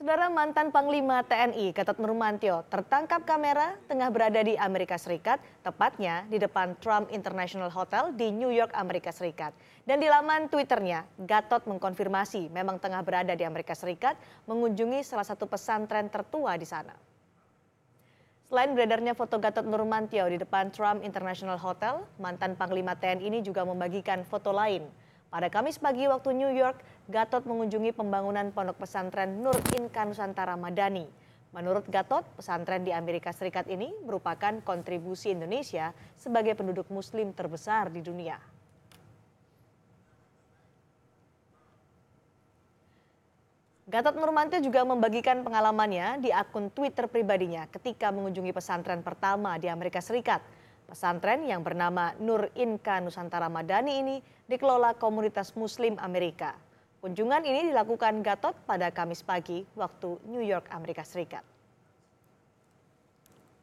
Saudara mantan Panglima TNI Gatot Nurmantio tertangkap kamera tengah berada di Amerika Serikat, tepatnya di depan Trump International Hotel di New York, Amerika Serikat. Dan di laman Twitternya, Gatot mengkonfirmasi memang tengah berada di Amerika Serikat mengunjungi salah satu pesantren tertua di sana. Selain beredarnya foto Gatot Nurmantio di depan Trump International Hotel, mantan Panglima TNI ini juga membagikan foto lain pada Kamis pagi waktu New York, Gatot mengunjungi pembangunan pondok pesantren Nur Inka Nusantara Madani. Menurut Gatot, pesantren di Amerika Serikat ini merupakan kontribusi Indonesia sebagai penduduk muslim terbesar di dunia. Gatot Nurmantio juga membagikan pengalamannya di akun Twitter pribadinya ketika mengunjungi pesantren pertama di Amerika Serikat – Pesantren yang bernama Nur Inka Nusantara Madani ini dikelola komunitas Muslim Amerika. Kunjungan ini dilakukan Gatot pada Kamis pagi waktu New York, Amerika Serikat.